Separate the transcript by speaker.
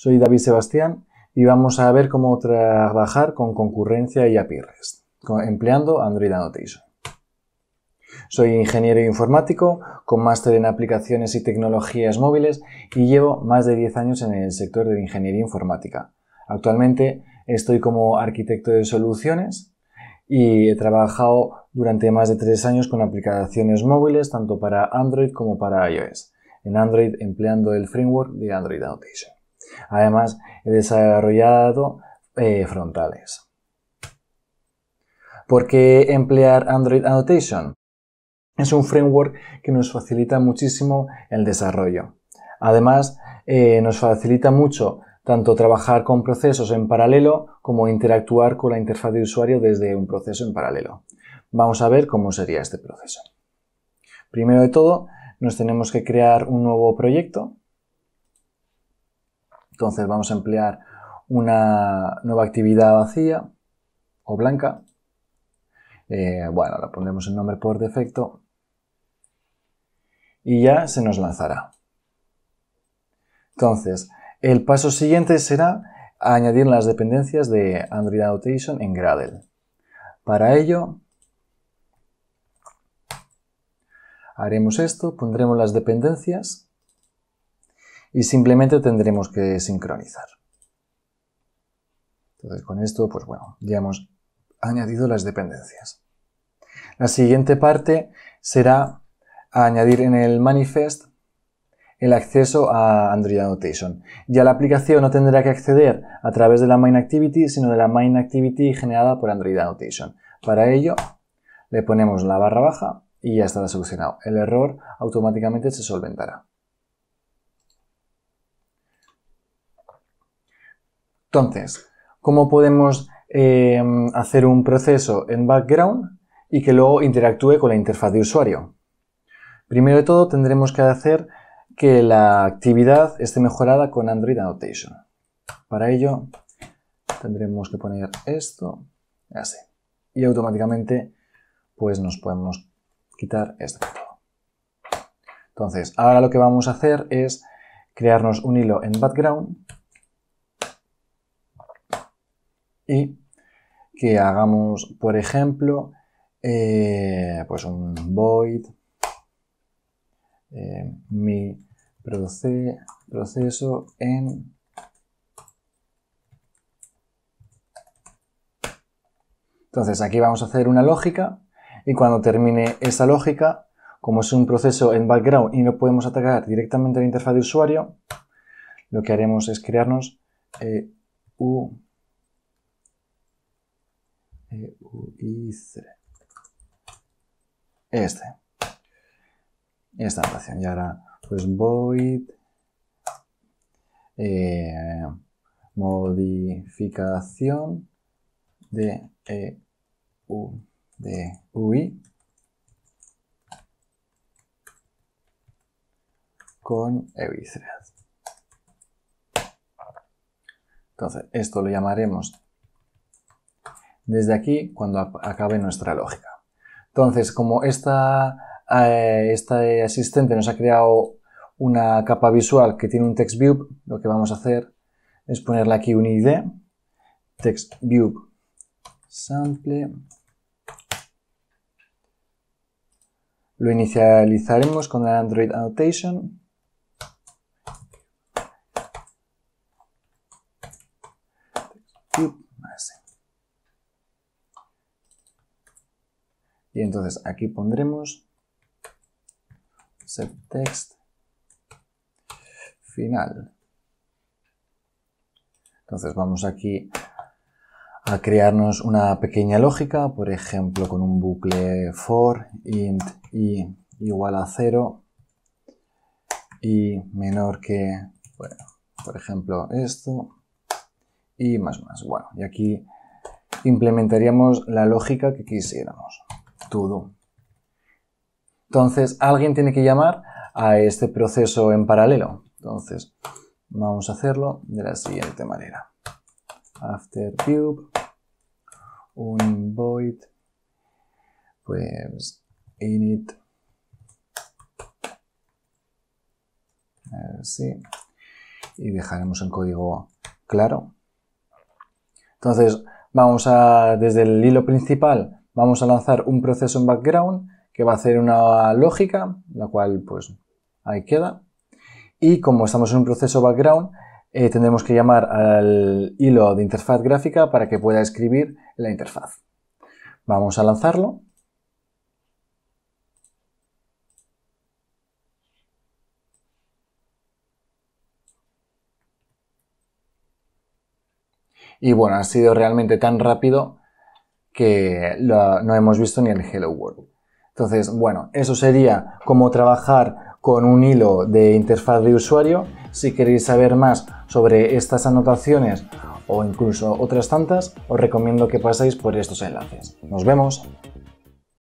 Speaker 1: Soy David Sebastián y vamos a ver cómo trabajar con concurrencia y API REST, empleando Android Annotation. Soy ingeniero informático con máster en aplicaciones y tecnologías móviles y llevo más de 10 años en el sector de la ingeniería informática. Actualmente estoy como arquitecto de soluciones y he trabajado durante más de 3 años con aplicaciones móviles tanto para Android como para iOS. En Android empleando el framework de Android Annotation. Además, he desarrollado eh, frontales. ¿Por qué emplear Android Annotation? Es un framework que nos facilita muchísimo el desarrollo. Además, eh, nos facilita mucho tanto trabajar con procesos en paralelo como interactuar con la interfaz de usuario desde un proceso en paralelo. Vamos a ver cómo sería este proceso. Primero de todo, nos tenemos que crear un nuevo proyecto entonces vamos a emplear una nueva actividad vacía o blanca. Eh, bueno, la pondremos el nombre por defecto y ya se nos lanzará. Entonces, el paso siguiente será añadir las dependencias de Android Annotation en Gradle. Para ello, haremos esto, pondremos las dependencias y simplemente tendremos que sincronizar. Entonces con esto, pues bueno, ya hemos añadido las dependencias. La siguiente parte será añadir en el manifest el acceso a Android Annotation. Ya la aplicación no tendrá que acceder a través de la main activity, sino de la main activity generada por Android Annotation. Para ello, le ponemos la barra baja y ya estará solucionado. El error automáticamente se solventará. Entonces, ¿cómo podemos eh, hacer un proceso en background y que luego interactúe con la interfaz de usuario? Primero de todo, tendremos que hacer que la actividad esté mejorada con Android Annotation. Para ello, tendremos que poner esto, así. Y automáticamente, pues nos podemos quitar este Entonces, ahora lo que vamos a hacer es crearnos un hilo en background y que hagamos, por ejemplo, eh, pues un void eh, mi proceso en entonces aquí vamos a hacer una lógica y cuando termine esa lógica como es un proceso en background y no podemos atacar directamente la interfaz de usuario lo que haremos es crearnos eh, un este. Esta notación. Y ahora, pues void eh, modificación de e u de UI con EUICREAD. Entonces, esto lo llamaremos desde aquí cuando acabe nuestra lógica. Entonces, como esta, este asistente nos ha creado una capa visual que tiene un textview lo que vamos a hacer es ponerle aquí un ID, text sample, lo inicializaremos con el Android annotation, Y entonces aquí pondremos text final. Entonces vamos aquí a crearnos una pequeña lógica, por ejemplo con un bucle for int i igual a 0 y menor que, bueno, por ejemplo esto y más más. Bueno, y aquí implementaríamos la lógica que quisiéramos todo. Entonces, alguien tiene que llamar a este proceso en paralelo. Entonces, vamos a hacerlo de la siguiente manera. After cube, un void, pues init, así, y dejaremos el código claro. Entonces, vamos a, desde el hilo principal, vamos a lanzar un proceso en background que va a hacer una lógica, la cual pues ahí queda. Y como estamos en un proceso background, eh, tendremos que llamar al hilo de interfaz gráfica para que pueda escribir la interfaz. Vamos a lanzarlo. Y bueno, ha sido realmente tan rápido que no hemos visto ni en Hello World. Entonces, bueno, eso sería cómo trabajar con un hilo de interfaz de usuario. Si queréis saber más sobre estas anotaciones o incluso otras tantas, os recomiendo que paséis por estos enlaces. Nos vemos.